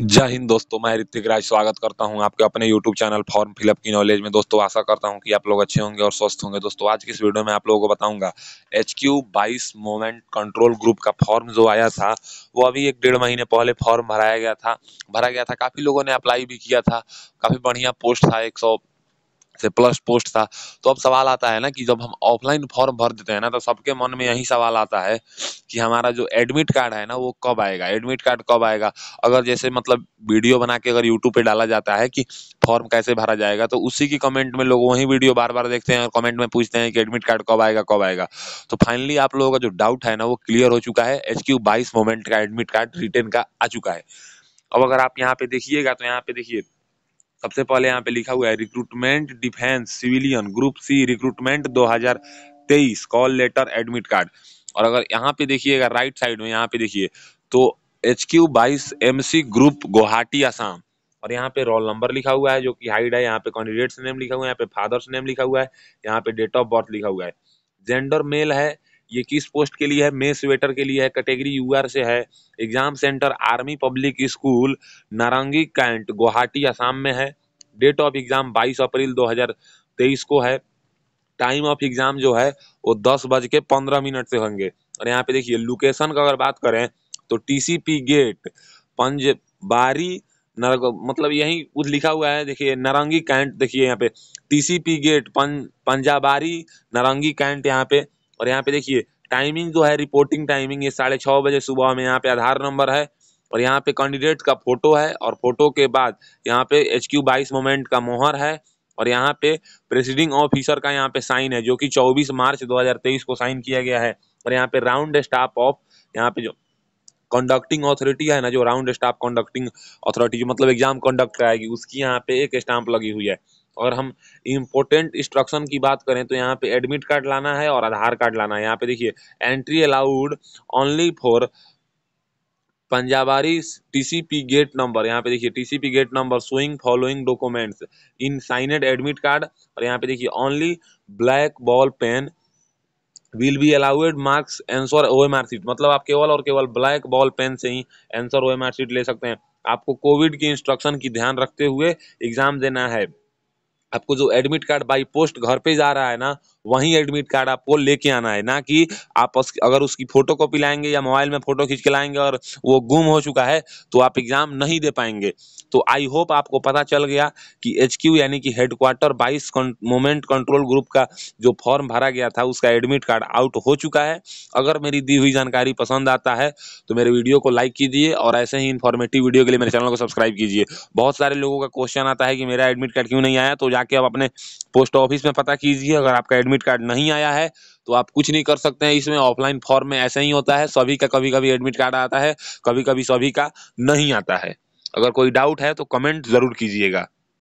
जय हिंद दोस्तों मैं ऋतिक राज स्वागत करता हूं आपके अपने YouTube चैनल फॉर्म फिलअप की नॉलेज में दोस्तों आशा करता हूं कि आप लोग अच्छे होंगे और स्वस्थ होंगे दोस्तों आज की इस वीडियो में आप लोगों को बताऊंगा एच क्यू बाईस मोमेंट कंट्रोल ग्रुप का फॉर्म जो आया था वो अभी एक डेढ़ महीने पहले फॉर्म भराया गया था भरा गया था काफ़ी लोगों ने अप्लाई भी किया था काफ़ी बढ़िया पोस्ट था एक से प्लस पोस्ट था तो अब सवाल आता है ना कि जब हम ऑफलाइन फॉर्म भर देते हैं ना तो सबके मन में यही सवाल आता है कि हमारा जो एडमिट कार्ड है ना वो कब आएगा एडमिट कार्ड कब आएगा अगर जैसे मतलब वीडियो बना के अगर यूट्यूब पे डाला जाता है कि फॉर्म कैसे भरा जाएगा तो उसी की कमेंट में लोग वही वीडियो बार बार देखते हैं और कमेंट में पूछते हैं कि एडमिट कार्ड कब आएगा कब आएगा तो फाइनली आप लोगों का जो डाउट है ना वो क्लियर हो चुका है एच क्यू बाईस मोमेंट का एडमिट कार्ड रिटर्न का आ चुका है अब अगर आप यहाँ पे देखिएगा तो यहाँ पे देखिए सबसे पहले यहाँ पे लिखा हुआ है recruitment defence civilian group C recruitment 2023 call letter admit card और अगर यहाँ पे देखिएगा राइट साइड में यहाँ पे देखिए तो एच क्यू बाईस M C group Guwahati Assam और यहाँ पे रोल नंबर लिखा हुआ है जो कि हाइड है यहाँ पे कैंडिडेट्स नेम लिखा हुआ है यहाँ पे फादर्स नेम लिखा हुआ है यहाँ पे डेट ऑफ बर्थ लिखा हुआ है जेंडर मेल है ये किस पोस्ट के लिए है मेस वेटर के लिए है कैटेगरी यूआर से है exam centre army public school Narangi cantt Guwahati Assam में है डेट ऑफ एग्जाम 22 अप्रैल 2023 को है टाइम ऑफ एग्जाम जो है वो दस बज के पंद्रह मिनट से होंगे और यहाँ पे देखिए लोकेशन का अगर बात करें तो टीसीपी गेट पंजबारी नर मतलब यही कुछ लिखा हुआ है देखिए नारंगी कैंट देखिए यहाँ पे टीसीपी गेट पं पंजाबारी नारंगी कैंट यहाँ पे और यहाँ पे देखिए टाइमिंग जो है रिपोर्टिंग टाइमिंग ये साढ़े छः बजे सुबह में यहाँ पे आधार नंबर है और यहाँ पे कैंडिडेट का फोटो है और फोटो के बाद यहाँ पे एच क्यू बाईस मोमेंट का मोहर है और यहाँ पे प्रेसिडिंग ऑफिसर का यहाँ पे साइन है जो कि 24 मार्च 2023 को साइन किया गया है और यहाँ पे राउंड स्टाफ ऑफ यहाँ पे जो कंडक्टिंग अथॉरिटी है ना जो राउंड स्टाफ कंडक्टिंग अथॉरिटी जो मतलब एग्जाम कंडक्ट कराएगी उसकी यहाँ पे एक स्टाम्प लगी हुई है और हम इम्पोर्टेंट इंस्ट्रक्शन की बात करें तो यहाँ पे एडमिट कार्ड लाना है और आधार कार्ड लाना है यहाँ पे देखिए एंट्री अलाउड ओनली फॉर पंजाबारी टीसीपी गेट नंबर यहाँ पे देखिए TCP gate number showing following documents in signed admit card और यहाँ पे देखिए only black ball pen will be allowed marks answer O M R sheet मतलब आप केवल और केवल ब्लैक बॉल पेन से ही answer O M R sheet ले सकते हैं आपको कोविड की इंस्ट्रक्शन की ध्यान रखते हुए एग्जाम देना है आपको जो एडमिट कार्ड बाई पोस्ट घर पे जा रहा है ना वहीं एडमिट कार्ड आपको लेके आना है ना कि आप उस, अगर उसकी फोटो कॉपी लाएंगे या मोबाइल में फोटो खींच के लाएंगे और वो गुम हो चुका है तो आप एग्जाम नहीं दे पाएंगे तो आई होप आपको पता चल गया कि एच यानी कि हेडक्वार्टर बाईस मोमेंट कंट्रोल ग्रुप का जो फॉर्म भरा गया था उसका एडमिट कार्ड आउट हो चुका है अगर मेरी दी हुई जानकारी पसंद आता है तो मेरे वीडियो को लाइक कीजिए और ऐसे ही इन्फॉर्मेटिव वीडियो के लिए मेरे चैनल को सब्सक्राइब कीजिए बहुत सारे लोगों का क्वेश्चन आता है कि मेरा एडमिट कार्ड क्यों नहीं आया तो जाके आप अपने पोस्ट ऑफिस में पता कीजिए अगर आपका एडमिट एडमिट कार्ड नहीं आया है तो आप कुछ नहीं कर सकते हैं इसमें ऑफलाइन फॉर्म में ऐसा ही होता है सभी का कभी कभी एडमिट कार्ड आता है कभी कभी सभी का नहीं आता है अगर कोई डाउट है तो कमेंट जरूर कीजिएगा